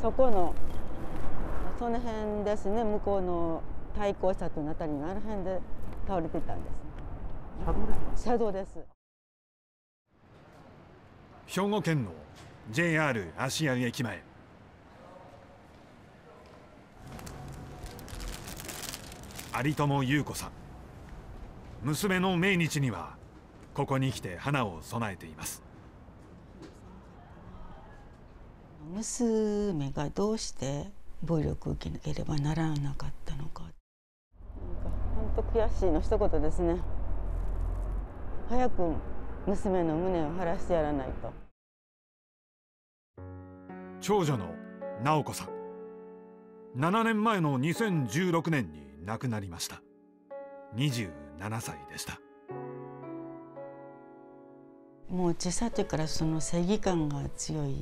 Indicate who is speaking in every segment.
Speaker 1: そこのその辺ですね向こうの対向車との辺りのあの辺で倒れてたんです車道です
Speaker 2: 兵庫県の JR 芦屋駅前有友優子さん娘の命日にはここに来て花を備えています
Speaker 1: 娘がどうして暴力を受けなければならなかったのか本当悔しいの一言ですね早く娘の胸を晴らしてやらないと
Speaker 2: 長女の直子さん7年前の2016年に亡くなりました27歳でした
Speaker 1: もう小さい時からその正義感が強い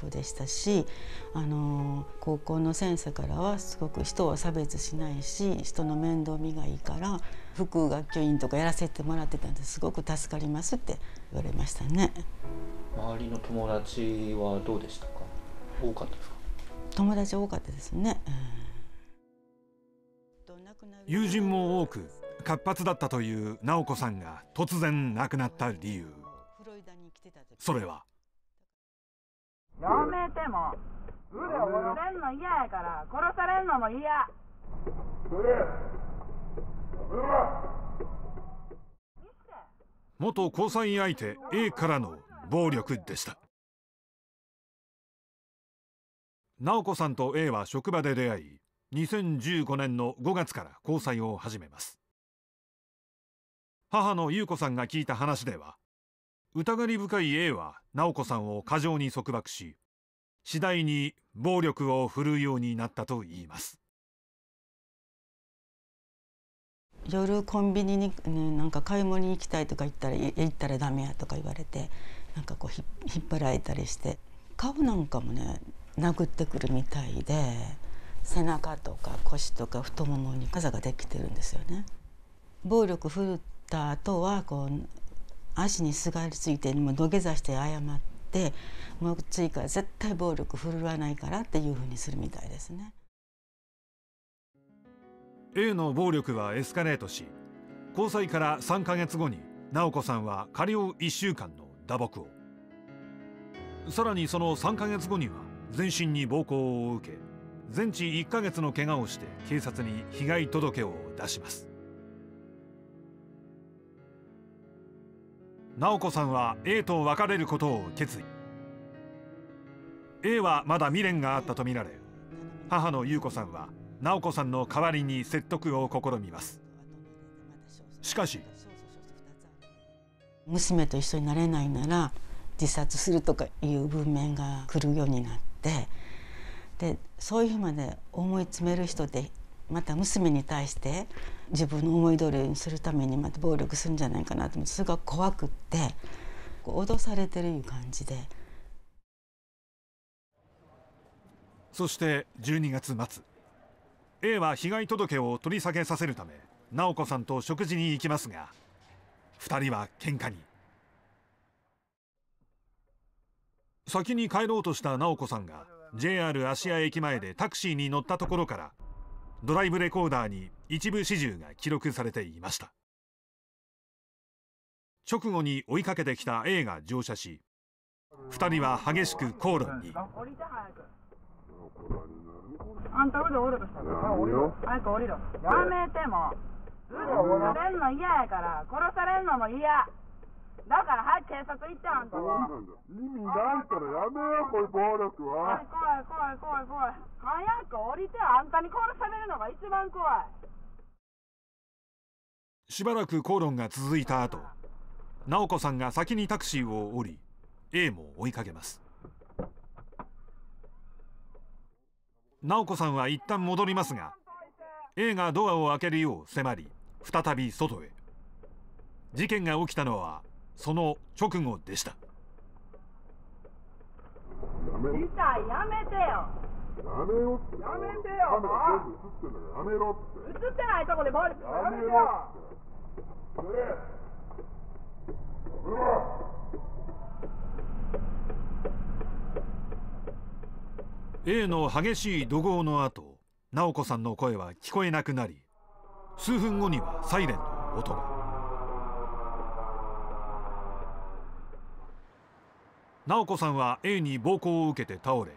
Speaker 1: 子でしたしあの高校の先生からはすごく人を差別しないし人の面倒見がいいから副学級委員とかやらせてもらってたんですごく助かりますって言われましたね。周りの友達はどうでしたか多かったですか友達多かったですね、
Speaker 2: 友人も多く活発だったという直子さんが突然亡くなった理由それは
Speaker 1: やめても
Speaker 2: 腕をれん
Speaker 1: の嫌やから殺されんのも嫌
Speaker 2: 元交際相手 A からの暴力でした直子さんと A は職場で出会い2015年の5月から交際を始めます母の優子さんが聞いた話では疑り深い A は直子さんを過剰に束縛し次第に暴力を振るうようになったといいます
Speaker 1: 夜コンビニに、ね、なんか買い物に行きたいとか言ったら行ったらダメやとか言われてなんかこう引っ張られたりして顔なんかもね殴ってくるみたいで背中とか腰とか太ももに傘ができてるんですよね。暴力振った後はこう足にすがりついてもう土下座して謝ってもう次から絶対暴力振るわないからっていうふうにするみたいですね。
Speaker 2: A の暴力はエスカレートし交際から3か月後に直子さんは仮を1週間の打撲をさらにその3か月後には全身に暴行を受け全治1か月の怪我をして警察に被害届を出します。直子さんは A と別れることを決意 A はまだ未練があったとみられ母の優子さんは直子さんの代わりに説得を試みますしかし
Speaker 1: 娘と一緒になれないなら自殺するとかいう文面が来るようになってでそういうふうまで思い詰める人ってまた娘に対して自分の思い通りにするためにまた暴力するんじゃないかなと思ってそれが怖くって脅されてるいう感じで
Speaker 2: そして12月末 A は被害届を取り下げさせるため直子さんと食事に行きますが2人は喧嘩に先に帰ろうとした直子さんが JR 芦屋駅前でタクシーに乗ったところからドライブレコーダーに一部始終が記録されていました直後に追いかけてきた A が乗車し2人は激しく口
Speaker 1: 論にあんた腕折れとしたろ早く降りろやめてもう。されんの嫌やから殺されんのも嫌だから早く警察行ってあんたは。意味ないからやめよ、こういう暴力は。怖い怖い怖い怖い怖い。早く降りて、あんたに殺されるのが一番怖
Speaker 2: い。しばらく口論が続いた後、直子さんが先にタクシーを降り、A も追いかけます。直子さんは一旦戻りますが、A がドアを開けるよう迫り、再び外へ。事件が起きたのはその直後でしたやめ
Speaker 1: てよやめよってやめてよ映っ
Speaker 2: てんだやめろって映ってないとこでボールやめてやめろて A の激しい怒号の後直子さんの声は聞こえなくなり数分後にはサイレンの音が。直子さんは A に暴行を受けて倒れ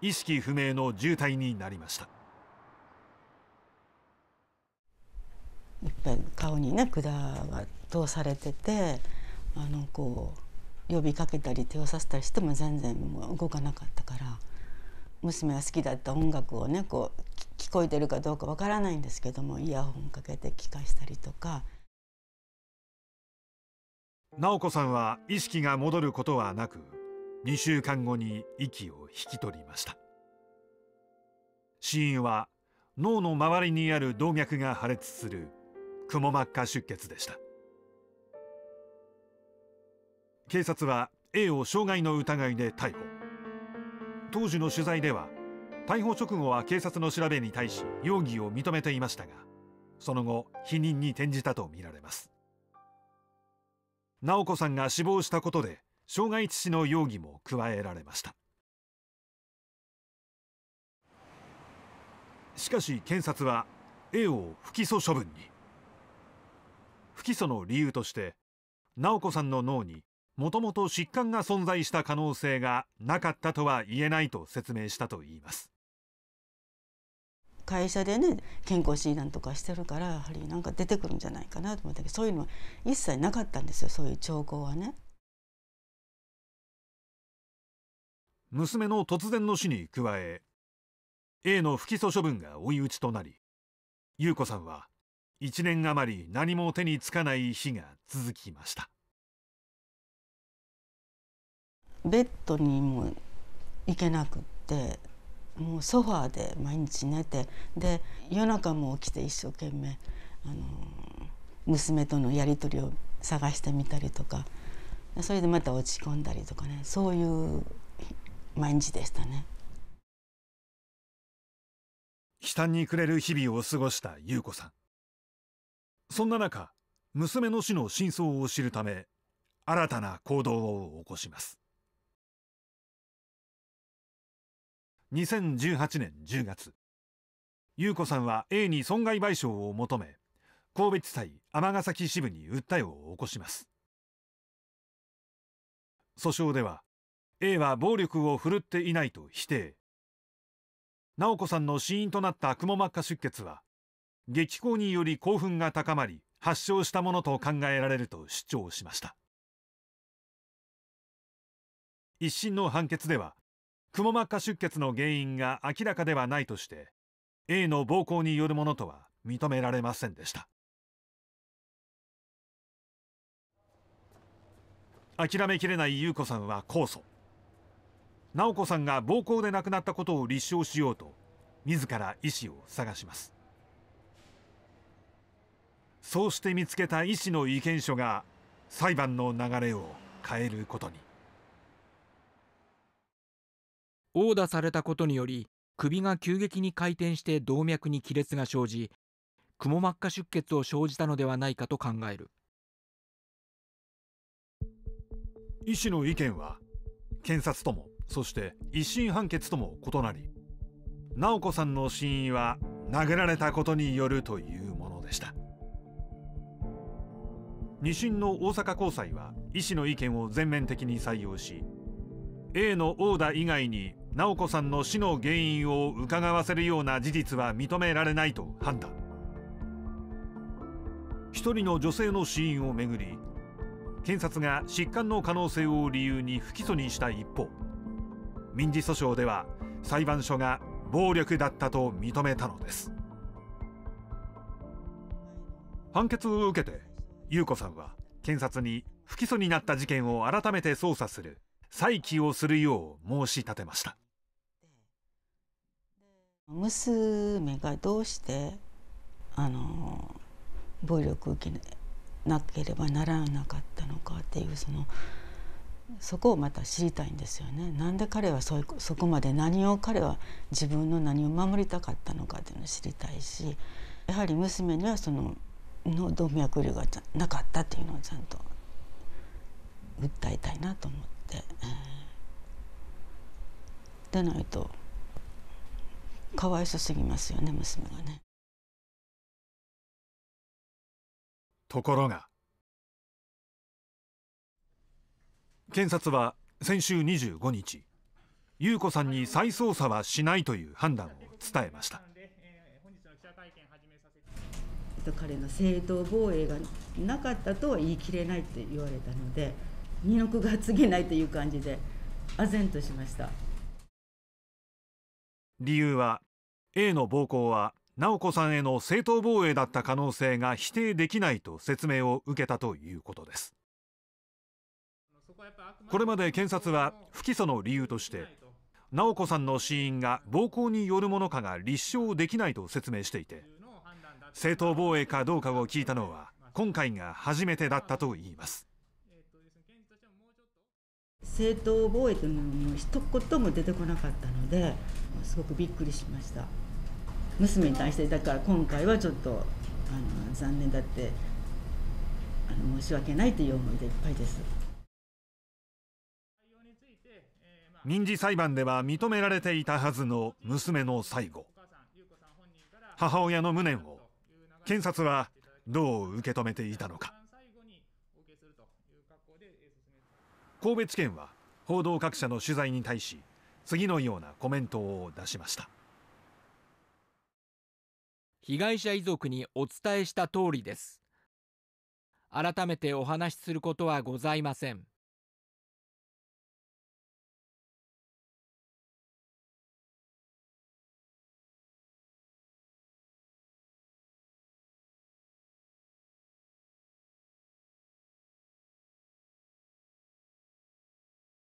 Speaker 2: 意識不明の重体になりました
Speaker 1: いっぱい顔にね管が通されててあのこう呼びかけたり手をさせたりしても全然もう動かなかったから娘が好きだった音楽をねこう聞こえてるかどうかわからないんですけどもイヤホンかけて聞かしたりとか。
Speaker 2: 直子さんは意識が戻ることはなく2週間後に息を引き取りました死因は脳の周りにある動脈が破裂するくも膜下出血でした警察は A を傷害の疑いで逮捕当時の取材では逮捕直後は警察の調べに対し容疑を認めていましたがその後否認に転じたとみられます直子さんが死亡したことで傷害致死の容疑も加えられましたしかし検察は A を不起訴処分に不起訴の理由として直子さんの脳にもともと疾患が存在した可能性がなかったとは言えないと説明したといいます
Speaker 1: 会社でね健康診断とかしてるからやはりなんか出てくるんじゃないかなと思ったけどそういうのは一切なかったんですよそういう兆候はね。
Speaker 2: 娘の突然の死に加え A の不起訴処分が追い打ちとなり優子さんは1年余り何も手につかない日が続
Speaker 1: きましたベッドにも行けなくってもうソファーで毎日寝てで夜中も起きて一生懸命あの娘とのやり取りを探してみたりとかそれでまた落ち込んだりとかねそういう毎日でしたね。悲嘆に暮れる日
Speaker 2: 々を過ごした優子さんそんな中娘の死の真相を知るため新たな行動を起こします2018年10月優子さんは A に損害賠償を求め神戸地裁尼崎支部に訴えを起こします訴訟では A は暴力を振るっていないと否定直子さんの死因となったくも膜下出血は激高により興奮が高まり発症したものと考えられると主張しました一審の判決ではくも膜下出血の原因が明らかではないとして A の暴行によるものとは認められませんでした諦めきれない優子さんは控訴直子さんが暴行で亡くなったことを立証しようと自ら医師を探しますそうして見つけた医師の意見書が裁判の流れを変えることに殴打されたことにより首が急激に回転して動脈に亀裂が生じくも膜下出血を生じたのではないかと考える医師の意見は検察ともそして一審判決とも異なり直子さんの死因は殴られたことによるというものでした二審の大阪高裁は医師の意見を全面的に採用し A の殴打以外に直子さんの死の原因をうかがわせるような事実は認められないと判断一人の女性の死因をめぐり検察が疾患の可能性を理由に不起訴にした一方民事訴訟では裁判所が暴力だったと認めたのです判決を受けて優子さんは検察に不起訴になった事件を改めて捜査する再起をするよう申し立てました
Speaker 1: 娘がどうしてあの暴力受けなければならなかったのかっていうそのそこをまた知りたいんですよね。なんで彼はそそこまで何を彼は自分の何を守りたかったのかっていうのを知りたいしやはり娘にはそのの動脈瘤がなかったっていうのをちゃんと訴えたいなと思って。えー、でないと。かわいそすぎますよね娘がね
Speaker 2: ところが検察は先週25日優子さんに再捜査はしないという判断を伝えました
Speaker 1: 彼の正当防衛がなかったとは言い切れないって言われたので二の句が告げないという感じで唖然としました。
Speaker 2: 理由は A の暴行は直子さんへの正当防衛だった可能性が否定できないと説明を受けたということですこれまで検察は不起訴の理由として直子さんの死因が暴行によるものかが立証できないと説明していて正当防衛かどうかを聞いたのは今回が初めてだったといいま
Speaker 1: す正当防衛というのも一言も出てこなかったのですごくびっくりしました娘に対してだから今回はちょっとあの残念だってあの申し訳ないという思いでいっぱいです民事裁
Speaker 2: 判では認められていたはずの娘の最後母親の無念を検察はどう受け止めていたのか神戸地検は報道各社の取材に対し次のようなコメントを出しました被害者遺族にお伝えした通りです改めてお話しすることはございません